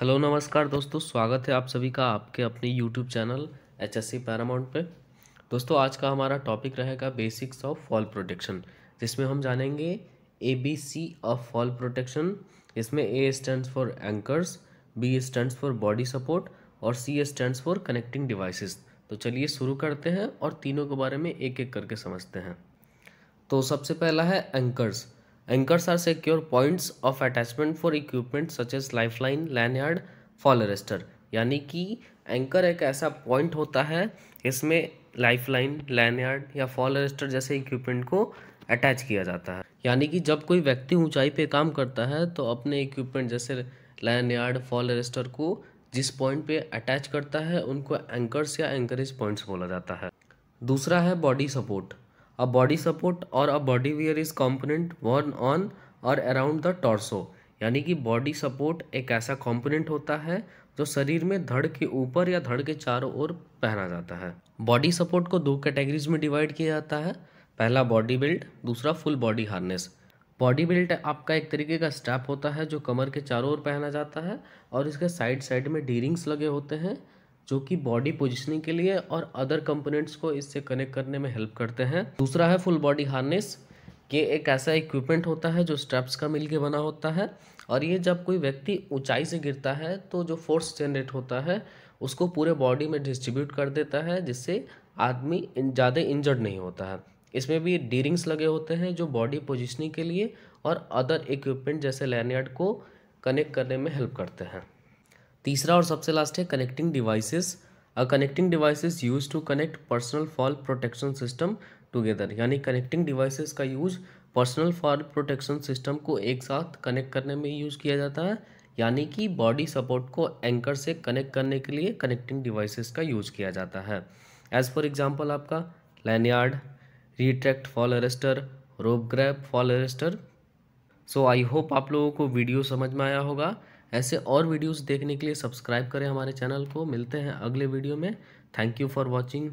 hello नमस्कार दोस्तों स्वागत है आप सभी का आपके अपने YouTube channel H S C Paramount पर दोस्तों आज का हमारा टॉपिक रहेगा बेसिक्स ऑफ फॉल प्रोटेक्शन जिसमें हम जानेंगे A B C of fall protection इसमें A stands for anchors B stands for body support और C stands for connecting devices तो चलिए शुरू करते हैं और तीनों के बारे में एक एक करके समझते हैं तो सबसे पहला है anchors Anchors are secure points of attachment for equipment such as lifeline, lanyard, fall fall arrester यानी कि एंकर एक ऐसा पॉइंट होता है इसमें लाइफ लैन लैनयार्ड या फॉल जैसे इक्विपमेंट को अटैच किया जाता है यानी कि जब कोई व्यक्ति ऊंचाई पे काम करता है तो अपने इक्विपमेंट जैसे लैनयार्ड फॉल रजिस्टर को जिस पॉइंट पे अटैच करता है उनको एंकर्स या एंकरेज पॉइंट्स बोला जाता है दूसरा है body support uh body support or a body wear is component worn on or around the torso यानी कि बॉडी सपोर्ट एक ऐसा कॉम्पोनेंट होता है जो शरीर में धड़ के ऊपर या धड़ के चारों ओर पहना जाता है बॉडी सपोर्ट को दो कैटेगरीज में डिवाइड किया जाता है पहला बॉडी बिल्ड दूसरा full body harness body built आपका एक तरीके का स्टैप होता है जो कमर के चारों ओर पहना जाता है और इसके साइड साइड में डीरिंग्स लगे होते हैं जो कि बॉडी पोजिशनिंग के लिए और अदर कंपोनेंट्स को इससे कनेक्ट करने में हेल्प करते हैं दूसरा है फुल बॉडी हार्नेस ये एक ऐसा इक्विपमेंट होता है जो स्ट्रैप्स का मिलके बना होता है और ये जब कोई व्यक्ति ऊंचाई से गिरता है तो जो फोर्स जनरेट होता है उसको पूरे बॉडी में डिस्ट्रीब्यूट कर देता है जिससे आदमी ज़्यादा इंजर्ड नहीं होता है इसमें भी डीरिंग्स लगे होते हैं जो बॉडी पोजिशनिंग के लिए और अदर इक्विपमेंट जैसे लैनियड को कनेक्ट करने में हेल्प करते हैं तीसरा और सबसे लास्ट है connecting devices uh connecting devices use to connect personal fall protection system together यानी कनेक्टिंग डिवाइसेस का use personal fall protection system को एक साथ कनेक्ट करने में यूज किया जाता है यानी कि बॉडी सपोर्ट को एंकर से कनेक्ट करने के लिए कनेक्टिंग डिवाइसेस का यूज किया जाता है एज़ फॉर एग्जाम्पल आपका lanyard retract fall arrester rope grab fall arrester so I hope आप लोगों को वीडियो समझ में आया होगा ऐसे और वीडियोस देखने के लिए सब्सक्राइब करें हमारे चैनल को मिलते हैं अगले वीडियो में थैंक यू फॉर वॉचिंग